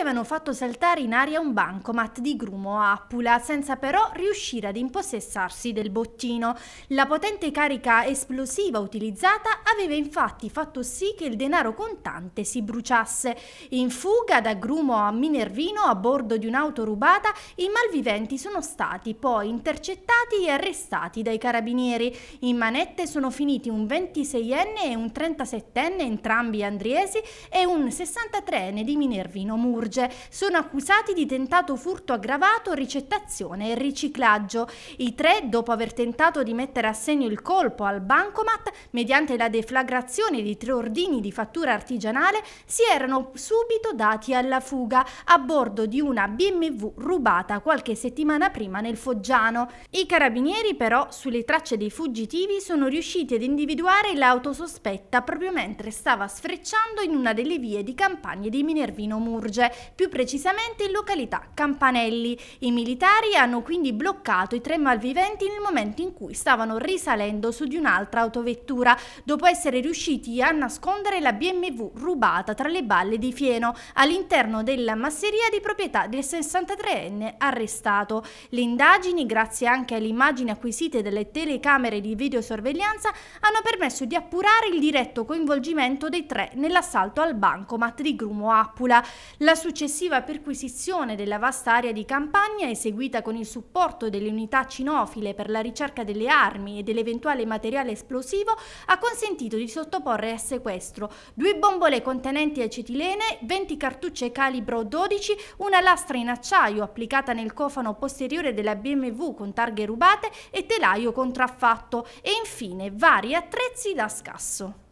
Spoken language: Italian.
Avevano fatto saltare in aria un bancomat di Grumo a Apula, senza però riuscire ad impossessarsi del bottino. La potente carica esplosiva utilizzata aveva infatti fatto sì che il denaro contante si bruciasse. In fuga da Grumo a Minervino a bordo di un'auto rubata, i malviventi sono stati poi intercettati e arrestati dai carabinieri. In manette sono finiti un 26enne e un 37enne, entrambi andriesi, e un 63enne di Minervino Muro. Salburge. Sono accusati di tentato furto aggravato, ricettazione e riciclaggio. I tre, dopo aver tentato di mettere a segno il colpo al bancomat mediante la deflagrazione di tre ordini di fattura artigianale, si erano subito dati alla fuga a bordo di una BMW rubata qualche settimana prima nel Foggiano. I carabinieri però sulle tracce dei fuggitivi sono riusciti ad individuare l'auto sospetta proprio mentre stava sfrecciando in una delle vie di campagna di Minervino Murge più precisamente in località Campanelli. I militari hanno quindi bloccato i tre malviventi nel momento in cui stavano risalendo su di un'altra autovettura, dopo essere riusciti a nascondere la BMW rubata tra le balle di fieno all'interno della masseria di proprietà del 63enne arrestato. Le indagini, grazie anche alle immagini acquisite dalle telecamere di videosorveglianza, hanno permesso di appurare il diretto coinvolgimento dei tre nell'assalto al bancomat di Grumo Appula. La successiva perquisizione della vasta area di campagna, eseguita con il supporto delle unità cinofile per la ricerca delle armi e dell'eventuale materiale esplosivo, ha consentito di sottoporre a sequestro due bombole contenenti acetilene, 20 cartucce calibro 12, una lastra in acciaio applicata nel cofano posteriore della BMW con targhe rubate e telaio contraffatto e infine vari attrezzi da scasso.